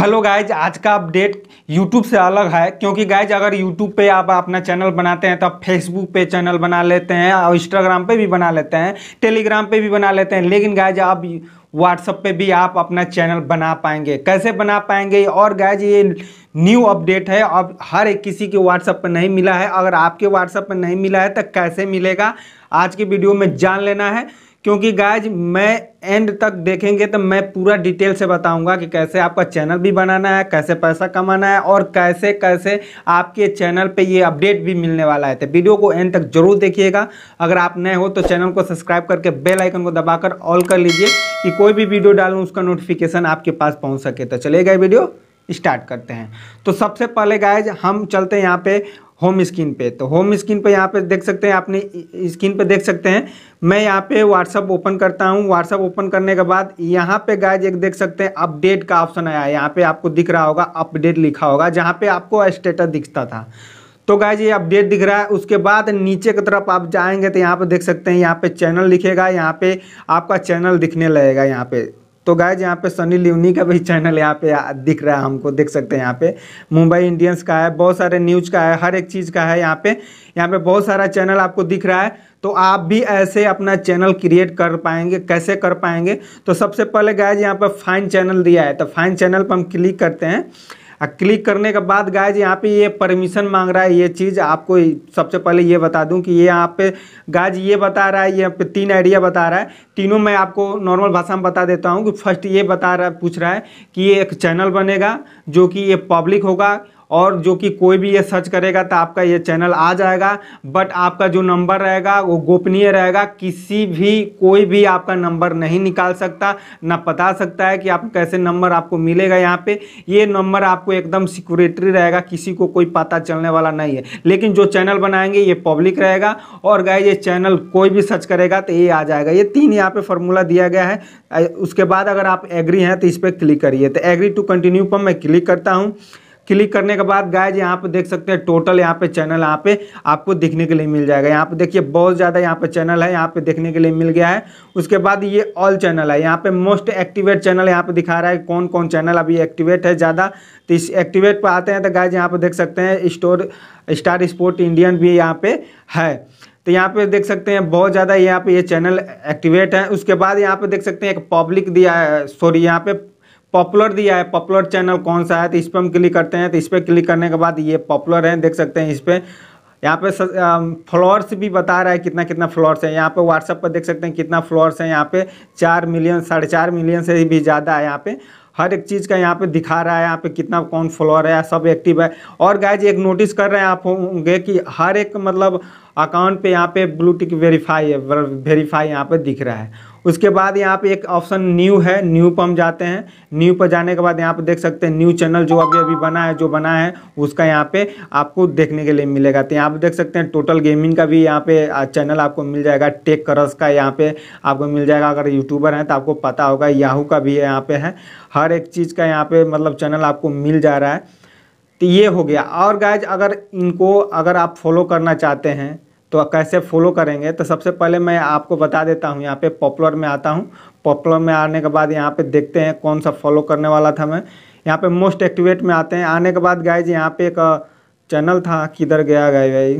hello guys आज का update YouTube से अलग है क्योंकि गाइज अगर यूट्यूब पे आप अपना चैनल बनाते हैं तो आप फेसबुक पे चैनल बना लेते हैं और इंस्टाग्राम पे भी बना लेते हैं टेलीग्राम पे भी बना लेते हैं लेकिन गाइज आप व्हाट्सअप पे भी आप अपना चैनल बना पाएंगे कैसे बना पाएंगे और गायज ये न्यू अपडेट है अब हर एक किसी के व्हाट्सअप पर नहीं मिला है अगर आपके व्हाट्सअप पर नहीं मिला है तो कैसे मिलेगा आज के वीडियो में जान लेना है क्योंकि गाइज मैं एंड तक देखेंगे तो मैं पूरा डिटेल से बताऊंगा कि कैसे आपका चैनल भी बनाना है कैसे पैसा कमाना है और कैसे कैसे आपके चैनल पे ये अपडेट भी मिलने वाला है तो वीडियो को एंड तक जरूर देखिएगा अगर आप नए हो तो चैनल को सब्सक्राइब करके बेल आइकन को दबाकर ऑल कर लीजिए कि कोई भी वीडियो डालूँ उसका नोटिफिकेशन आपके पास पहुँच सके तो चलेगा वीडियो स्टार्ट करते हैं तो सबसे पहले गायज हम चलते हैं यहाँ पे होम स्क्रीन पे तो होम स्क्रीन पे यहाँ पे देख सकते हैं आपने स्क्रीन पे देख सकते हैं मैं यहाँ पे व्हाट्सअप ओपन करता हूँ व्हाट्सअप ओपन करने के बाद यहाँ पे गाय एक देख सकते हैं अपडेट का ऑप्शन आया है यहाँ पे आपको दिख रहा होगा अपडेट लिखा होगा जहाँ पे आपको स्टेटस दिखता था तो गाय ये अपडेट दिख रहा है उसके बाद नीचे की तरफ आप जाएंगे तो यहाँ पे देख सकते हैं यहाँ पे चैनल लिखेगा यहाँ पे आपका चैनल दिखने लगेगा यहाँ पे तो गायज यहाँ पे सनी लिवनी का भी चैनल यहाँ पे दिख रहा है हमको देख सकते हैं यहाँ पे मुंबई इंडियंस का है बहुत सारे न्यूज़ का है हर एक चीज़ का है यहाँ पे यहाँ पे बहुत सारा चैनल आपको दिख रहा है तो आप भी ऐसे अपना चैनल क्रिएट कर पाएंगे कैसे कर पाएंगे तो सबसे पहले गायज यहाँ पर फाइन चैनल दिया है तो फाइन चैनल पर हम क्लिक करते हैं क्लिक करने के बाद गाइज यहाँ पे ये परमिशन मांग रहा है ये चीज़ आपको सबसे पहले ये बता दूँ कि ये यहाँ पे गाइज ये बता रहा है यहाँ पे तीन आइडिया बता रहा है तीनों मैं आपको नॉर्मल भाषा में बता देता हूँ कि फर्स्ट ये बता रहा पूछ रहा है कि ये एक चैनल बनेगा जो कि ये पब्लिक होगा और जो कि कोई भी ये सर्च करेगा तो आपका ये चैनल आ जाएगा बट आपका जो नंबर रहेगा वो गोपनीय रहेगा किसी भी कोई भी आपका नंबर नहीं निकाल सकता ना बता सकता है कि आप कैसे नंबर आपको मिलेगा यहाँ पे ये नंबर आपको एकदम सिक्योरिटी रहेगा किसी को कोई पता चलने वाला नहीं है लेकिन जो चैनल बनाएंगे ये पब्लिक रहेगा और गाय ये चैनल कोई भी सर्च करेगा तो ये आ जाएगा ये तीन यहाँ पर फॉर्मूला दिया गया है उसके बाद अगर आप एग्री हैं तो इस पर क्लिक करिए तो एग्री टू कंटिन्यू पर मैं क्लिक करता हूँ क्लिक करने के बाद गाइज यहाँ पे देख सकते हैं टोटल यहाँ पे चैनल यहाँ पे आपको देखने के लिए मिल जाएगा यहाँ पे देखिए बहुत ज़्यादा यहाँ पे चैनल है यहाँ पे देखने के लिए मिल गया है उसके बाद ये ऑल चैनल है यहाँ पे मोस्ट एक्टिवेट चैनल यहाँ पे दिखा रहा है कौन कौन चैनल अभी एक्टिवेट है ज़्यादा तो इस एक्टिवेट पर आते हैं तो गाइज यहाँ पे देख सकते हैं स्टोर स्टार स्पोर्ट इंडियन भी यहाँ पे है तो यहाँ पे देख सकते हैं बहुत ज़्यादा यहाँ पे ये चैनल एक्टिवेट है उसके बाद यहाँ पे देख सकते हैं एक पब्लिक दिया है सॉरी यहाँ पे पॉपुलर दिया है पॉपुलर चैनल कौन सा है तो इस पर हम क्लिक करते हैं तो इस पर क्लिक करने के बाद ये पॉपुलर है देख सकते हैं इस पर यहाँ पे फ्लोर्स भी बता रहा है कितना कितना फ्लोर्स है यहाँ पे व्हाट्सअप पर देख सकते हैं कितना फ्लोर्स है यहाँ पे चार मिलियन साढ़े चार मिलियन से भी ज़्यादा है यहाँ पे हर एक चीज़ का यहाँ पे दिखा रहा है यहाँ पे कितना कौन फ्लोर है सब एक्टिव है और गाइज एक नोटिस कर रहे हैं आप होंगे कि हर एक मतलब अकाउंट पर यहाँ पर ब्लूटिक वेरीफाई है वेरीफाई यहाँ पर दिख रहा है उसके बाद यहाँ पे एक ऑप्शन न्यू है न्यू पर हम जाते हैं न्यू पर जाने के बाद यहाँ पे देख सकते हैं न्यू चैनल जो अभी अभी बना है जो बना है उसका यहाँ पे आपको देखने के लिए मिलेगा तो यहाँ पे देख सकते हैं टोटल गेमिंग का भी यहाँ पे चैनल आपको मिल जाएगा टेक करस का यहाँ पे आपको मिल जाएगा अगर यूट्यूबर हैं तो आपको पता होगा याहू का भी यहाँ पे है हर एक चीज़ का यहाँ पे मतलब चैनल आपको मिल जा रहा है तो ये हो गया और गाइज अगर इनको अगर आप फॉलो करना चाहते हैं तो कैसे फॉलो करेंगे तो सबसे पहले मैं आपको बता देता हूँ यहाँ पे पॉपुलर में आता हूँ पॉपुलर में आने के बाद यहाँ पे देखते हैं कौन सा फॉलो करने वाला था मैं यहाँ पे मोस्ट एक्टिवेट में आते हैं आने के बाद गाय जी यहाँ पे एक चैनल था किधर गया गाय भाई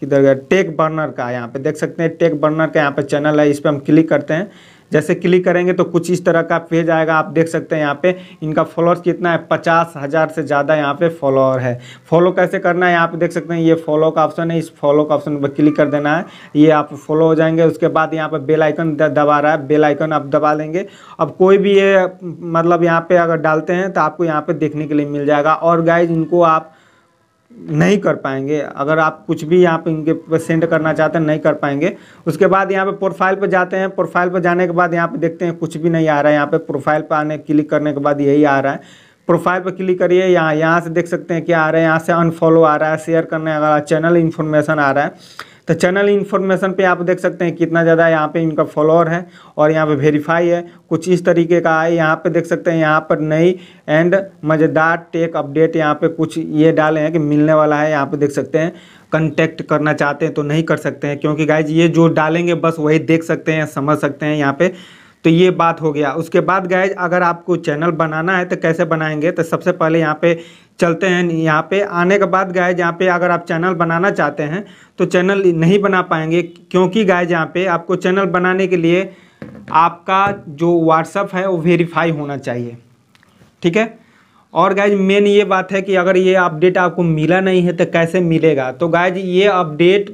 किधर गया टेक बर्नर का यहाँ पे देख सकते हैं टेक बर्नर का यहाँ पे चैनल है इस पर हम क्लिक करते हैं जैसे क्लिक करेंगे तो कुछ इस तरह का पेज आएगा आप देख सकते हैं यहाँ पे इनका फॉलोअर्स कितना है पचास हज़ार से ज़्यादा यहाँ पे फॉलोअर है फॉलो कैसे करना है यहाँ पे देख सकते हैं ये फॉलो का ऑप्शन है इस फॉलो का ऑप्शन पर क्लिक कर देना है ये आप फॉलो हो जाएंगे उसके बाद यहाँ पर बेल आइकन दबा रहा है बेल आइकन आप दबा लेंगे अब कोई भी ये मतलब यहाँ पर अगर डालते हैं तो आपको यहाँ पर देखने के लिए मिल जाएगा और गाइज इनको आप नहीं कर पाएंगे अगर आप कुछ भी यहाँ पे इनके पे सेंड करना चाहते हैं नहीं कर पाएंगे उसके बाद यहाँ पे प्रोफाइल पे जाते हैं प्रोफाइल पे जाने के बाद यहाँ पे देखते हैं कुछ भी नहीं आ रहा है यहाँ पे प्रोफाइल पे आने क्लिक करने के बाद यही आ रहा है प्रोफाइल पर क्लिक करिए यहाँ यहाँ से देख सकते हैं क्या आ रहा है यहाँ से अनफॉलो आ रहा है शेयर करने वाला चैनल इन्फॉर्मेशन आ रहा है तो चैनल इन्फॉर्मेशन पे आप देख सकते हैं कितना ज़्यादा यहाँ पे इनका फॉलोअर है और यहाँ पे वेरीफाई है कुछ इस तरीके का है यहाँ पे देख सकते हैं यहाँ पर नई एंड मज़ेदार टेक अपडेट यहाँ पे कुछ ये डाले हैं कि मिलने वाला है यहाँ पे देख सकते हैं कंटेक्ट करना चाहते हैं तो नहीं कर सकते हैं क्योंकि गाइज ये जो डालेंगे बस वही देख सकते हैं समझ सकते हैं यहाँ पर तो ये बात हो गया उसके बाद गए अगर आपको चैनल बनाना है तो कैसे बनाएंगे तो सबसे पहले यहाँ पे चलते हैं यहाँ पे आने के बाद गए यहाँ पे अगर आप चैनल बनाना चाहते हैं तो चैनल नहीं बना पाएंगे क्योंकि गए यहाँ पे आपको चैनल बनाने के लिए आपका जो व्हाट्सअप है वो वेरीफाई होना चाहिए ठीक है और गाय मेन ये बात है कि अगर ये अपडेट आपको मिला नहीं है तो कैसे मिलेगा तो गाय ये अपडेट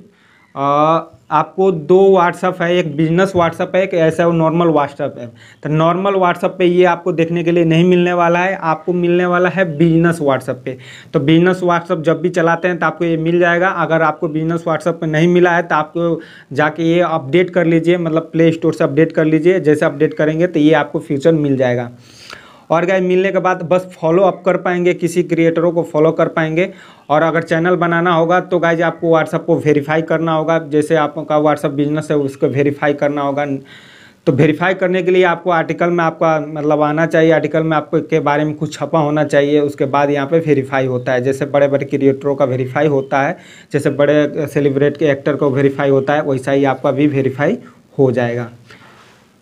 आपको दो व्हाट्सअप है एक बिजनेस व्हाट्सअप है एक ऐसा वो नॉर्मल व्हाट्सअप है तो नॉर्मल व्हाट्सअप पे ये आपको देखने के लिए नहीं मिलने वाला है आपको मिलने वाला है बिजनेस व्हाट्सअप पे तो बिजनेस व्हाट्सअप जब भी चलाते हैं तो आपको ये मिल जाएगा अगर आपको बिजनेस व्हाट्सअप पे नहीं मिला है तो आपको जाके ये अपडेट कर लीजिए मतलब प्ले स्टोर से अपडेट कर लीजिए जैसे अपडेट करेंगे तो ये आपको फ्यूचर मिल जाएगा और गाय मिलने के बाद बस फॉलो अप कर पाएंगे किसी क्रिएटरों को फॉलो कर पाएंगे और अगर चैनल बनाना होगा तो गाय आपको व्हाट्सअप को वेरीफाई करना होगा जैसे आपका व्हाट्सअप बिजनेस है उसको वेरीफाई करना होगा तो वेरीफाई करने के लिए आपको आर्टिकल में आपका मतलब आना चाहिए आर्टिकल में आपको के बारे में कुछ छपा होना चाहिए उसके बाद यहाँ पे वेरीफाई होता है जैसे बड़े बड़े क्रिएटरों का वेरीफाई होता है जैसे बड़े सेलिब्रेट के एक्टर को वेरीफाई होता है वैसा ही आपका भी वेरीफाई हो जाएगा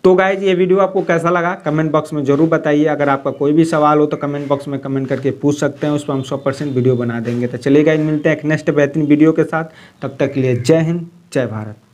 तो गाइज ये वीडियो आपको कैसा लगा कमेंट बॉक्स में जरूर बताइए अगर आपका कोई भी सवाल हो तो कमेंट बॉक्स में कमेंट करके पूछ सकते हैं उस पर हम सौ परसेंट वीडियो बना देंगे तो चलिए गाइज मिलते हैं एक नेक्स्ट बेहतरीन वीडियो के साथ तब तक के लिए जय हिंद जय भारत